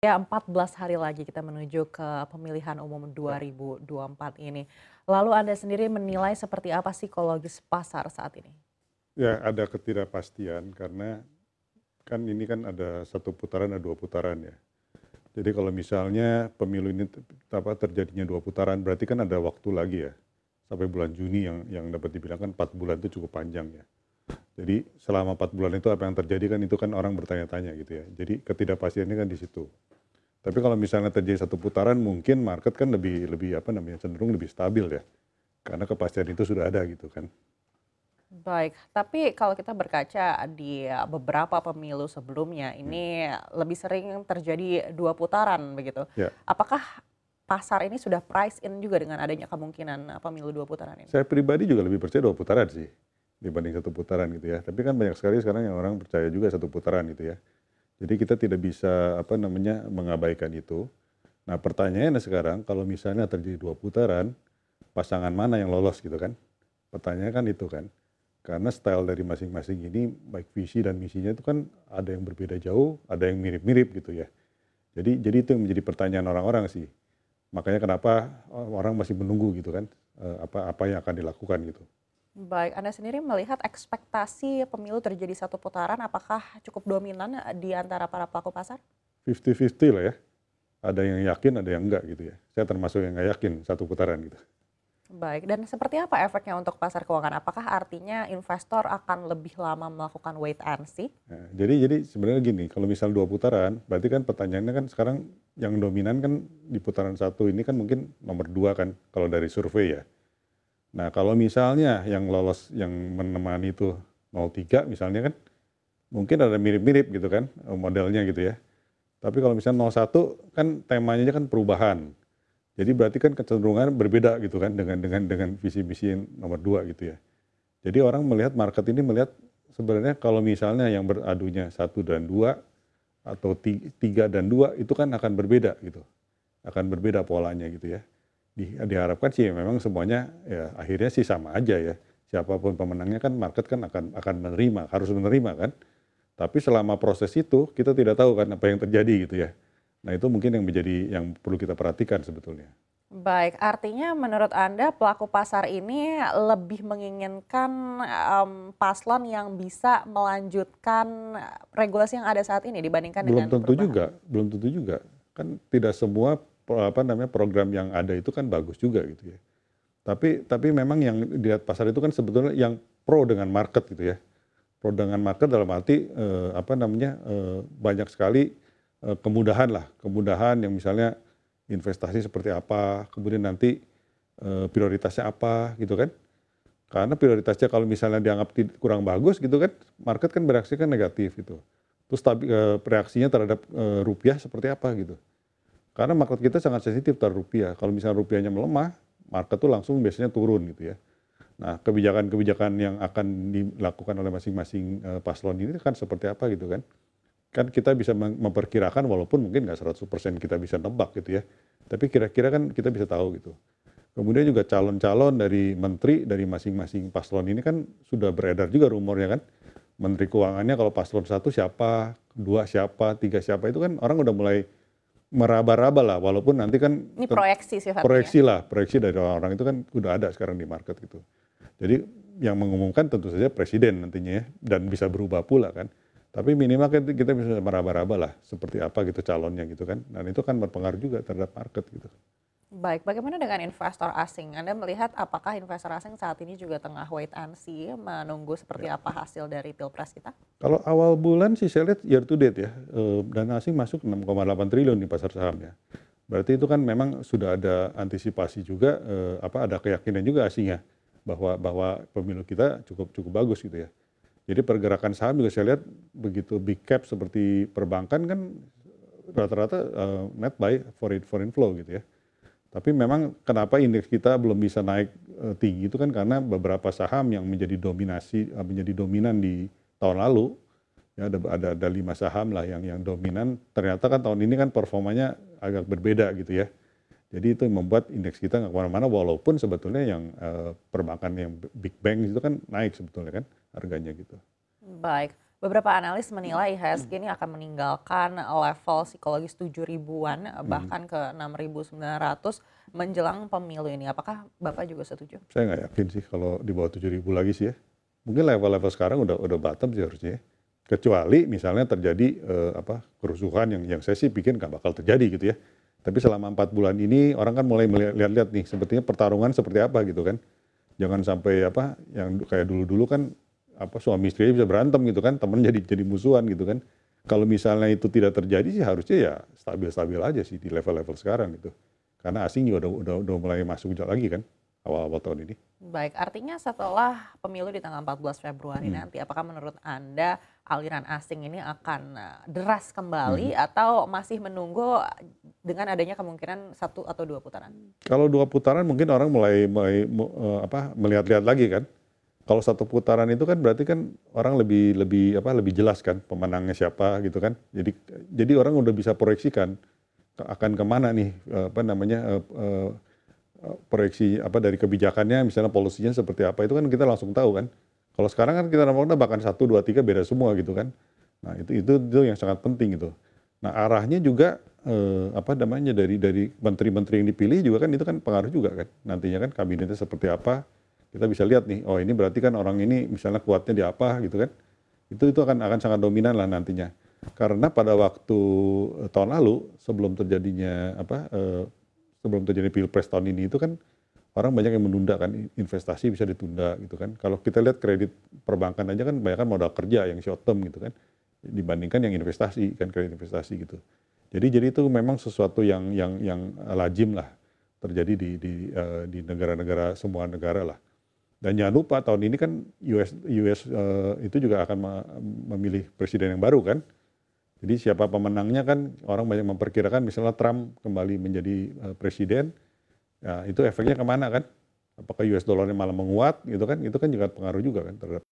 Ya, 14 hari lagi kita menuju ke pemilihan umum 2024 iya. ini. Lalu Anda sendiri menilai seperti apa psikologis pasar saat ini? Ya, ada ketidakpastian karena kan ini kan ada satu putaran, ada dua putaran ya. Jadi kalau misalnya pemilu ini apa terjadinya dua putaran, berarti kan ada waktu lagi ya. Sampai bulan Juni yang yang dapat dibilang kan 4 bulan itu cukup panjang ya. Jadi selama empat bulan itu apa yang terjadi kan itu kan orang bertanya-tanya gitu ya. Jadi ketidakpastian ini kan di situ. Tapi kalau misalnya terjadi satu putaran mungkin market kan lebih lebih apa namanya cenderung lebih stabil ya. Karena kepastian itu sudah ada gitu kan. Baik, tapi kalau kita berkaca di beberapa pemilu sebelumnya ini hmm. lebih sering terjadi dua putaran begitu. Ya. Apakah pasar ini sudah price in juga dengan adanya kemungkinan eh, pemilu dua putaran ini? Saya pribadi juga lebih percaya dua putaran sih dibanding satu putaran gitu ya. Tapi kan banyak sekali sekarang yang orang percaya juga satu putaran gitu ya. Jadi kita tidak bisa apa namanya mengabaikan itu. Nah pertanyaannya sekarang kalau misalnya terjadi dua putaran, pasangan mana yang lolos gitu kan? Pertanyaannya kan itu kan. Karena style dari masing-masing ini, baik visi dan misinya itu kan ada yang berbeda jauh, ada yang mirip-mirip gitu ya. Jadi jadi itu yang menjadi pertanyaan orang-orang sih. Makanya kenapa eh, orang masih menunggu gitu kan, eh, apa apa yang akan dilakukan gitu. Baik, Anda sendiri melihat ekspektasi pemilu terjadi satu putaran apakah cukup dominan eh, di antara para pelaku pasar? 50-50 lah ya. Ada yang yakin, ada yang enggak gitu ya. Saya termasuk yang nggak yakin satu putaran gitu. Baik, dan seperti apa efeknya untuk pasar keuangan? Apakah artinya investor akan lebih lama melakukan wait and see? Nah, jadi jadi sebenarnya gini, kalau misal dua putaran, berarti kan pertanyaannya kan sekarang yang dominan kan di putaran satu ini kan mungkin nomor dua kan kalau dari survei ya. Nah, kalau misalnya yang lolos yang menemani itu 03 misalnya kan mungkin ada mirip-mirip gitu kan eh, modelnya gitu ya. Tapi kalau misalnya 01 kan temanya kan perubahan. Jadi berarti kan kecenderungan berbeda gitu kan dengan dengan dengan visi misi nomor 2 gitu ya. Jadi orang melihat market ini melihat sebenarnya kalau misalnya yang beradunya satu dan dua atau tiga dan dua itu kan akan berbeda gitu, akan berbeda polanya gitu ya di, diharapkan sih memang semuanya ya akhirnya sih sama aja ya. Siapapun pemenangnya kan market kan akan akan menerima, harus menerima kan. Tapi selama proses itu kita tidak tahu kan apa yang terjadi gitu ya. Nah itu mungkin yang menjadi yang perlu kita perhatikan sebetulnya. Baik, artinya menurut Anda pelaku pasar ini lebih menginginkan um, paslon yang bisa melanjutkan regulasi yang ada saat ini dibandingkan belum dengan Belum tentu perubahan. juga, belum tentu juga. Kan tidak semua apa namanya program yang ada itu kan bagus juga gitu ya. Tapi tapi memang yang dilihat pasar itu kan sebetulnya yang pro dengan market gitu ya. Pro dengan market dalam arti eh, apa namanya eh, banyak sekali eh, kemudahan lah, kemudahan yang misalnya investasi seperti apa, kemudian nanti eh, prioritasnya apa gitu kan. Karena prioritasnya kalau misalnya dianggap kurang bagus gitu kan, market kan bereaksi kan negatif gitu. Terus tapi, eh, reaksinya terhadap eh, rupiah seperti apa gitu. Karena market kita sangat sensitif terhadap rupiah. Kalau misalnya rupiahnya melemah, market tuh langsung biasanya turun gitu ya. Nah, kebijakan-kebijakan yang akan dilakukan oleh masing-masing eh, paslon ini kan seperti apa gitu kan. Kan kita bisa memperkirakan walaupun mungkin nggak 100% kita bisa nebak gitu ya. Tapi kira-kira kan kita bisa tahu gitu. Kemudian juga calon-calon dari menteri dari masing-masing paslon ini kan sudah beredar juga rumornya kan. Menteri keuangannya kalau paslon satu siapa, dua siapa, tiga siapa itu kan orang udah mulai meraba-raba lah walaupun nanti kan ini proyeksi sih ya? proyeksi lah proyeksi dari orang-orang itu kan udah ada sekarang di market gitu jadi yang mengumumkan tentu saja presiden nantinya ya dan bisa berubah pula kan tapi minimal kan kita bisa meraba-raba lah seperti apa gitu calonnya gitu kan dan itu kan berpengaruh juga terhadap market gitu Baik, bagaimana dengan investor asing? Anda melihat apakah investor asing saat ini juga tengah wait and see, menunggu seperti ya. apa hasil dari pilpres kita? Kalau awal bulan sih saya lihat year to date ya, eh, dana asing masuk 6,8 triliun di pasar saham ya. Berarti itu kan memang sudah ada antisipasi juga, eh, apa ada keyakinan juga asingnya bahwa bahwa pemilu kita cukup cukup bagus gitu ya. Jadi pergerakan saham juga saya lihat begitu big cap seperti perbankan kan rata-rata eh, net buy foreign foreign flow gitu ya tapi memang kenapa indeks kita belum bisa naik eh, tinggi itu kan karena beberapa saham yang menjadi dominasi eh, menjadi dominan di tahun lalu ya ada ada, ada lima saham lah yang yang dominan ternyata kan tahun ini kan performanya agak berbeda gitu ya. Jadi itu membuat indeks kita nggak kemana-mana walaupun sebetulnya yang eh, perbankan yang big bank itu kan naik sebetulnya kan harganya gitu. Baik. Beberapa analis menilai IHSG hmm. ini akan meninggalkan level psikologis 7 ribuan eh, hmm. bahkan ke 6.900 menjelang pemilu ini. Apakah Bapak juga setuju? Saya nggak yakin sih kalau di bawah 7 ribu lagi sih ya. Mungkin level-level sekarang udah udah bottom sih harusnya. Ya. Kecuali misalnya terjadi eh, apa kerusuhan yang yang saya sih pikir nggak bakal terjadi gitu ya. Tapi selama empat bulan ini orang kan mulai melihat-lihat nih, sepertinya pertarungan seperti apa gitu kan. Jangan sampai apa yang kayak dulu-dulu kan apa suami istri bisa berantem gitu kan, teman jadi jadi musuhan gitu kan. Kalau misalnya itu tidak terjadi sih harusnya ya stabil-stabil aja sih di level-level sekarang gitu. Karena asing juga udah, udah, udah mulai masuk lagi kan awal-awal tahun ini. Baik, artinya setelah pemilu di tanggal 14 Februari hmm. nanti, apakah menurut Anda aliran asing ini akan eh, deras kembali hmm. atau masih menunggu dengan adanya kemungkinan satu atau dua putaran? Kalau dua putaran mungkin orang mulai mulai eh, apa melihat-lihat lagi kan kalau satu putaran itu kan berarti kan orang lebih lebih apa lebih jelas kan pemenangnya siapa gitu kan jadi jadi orang udah bisa proyeksikan akan kemana nih eh, apa namanya eh, eh, proyeksi apa dari kebijakannya misalnya polusinya seperti apa itu kan kita langsung tahu kan kalau sekarang kan kita nampaknya bahkan satu dua tiga beda semua gitu kan nah itu itu itu yang sangat penting gitu nah arahnya juga eh, apa namanya dari dari menteri-menteri yang dipilih juga kan itu kan pengaruh juga kan nantinya kan kabinetnya seperti apa kita bisa lihat nih, oh ini berarti kan orang ini misalnya kuatnya di apa gitu kan. Itu itu akan akan sangat dominan lah nantinya. Karena pada waktu eh, tahun lalu sebelum terjadinya apa eh, sebelum terjadi Pilpres tahun ini itu kan orang banyak yang menunda kan investasi bisa ditunda gitu kan. Kalau kita lihat kredit perbankan aja kan banyak kan modal kerja yang short term gitu kan dibandingkan yang investasi kan kredit investasi gitu. Jadi jadi itu memang sesuatu yang yang yang lazim lah terjadi di di uh, di negara-negara semua negara lah. Dan jangan lupa tahun ini kan US US uh, eh, itu juga akan memilih presiden yang baru kan. Jadi siapa pemenangnya kan orang banyak memperkirakan misalnya Trump kembali menjadi uh, presiden, ya, itu efeknya kemana kan? Apakah US dolarnya malah menguat gitu kan? Itu kan juga pengaruh juga kan terhadap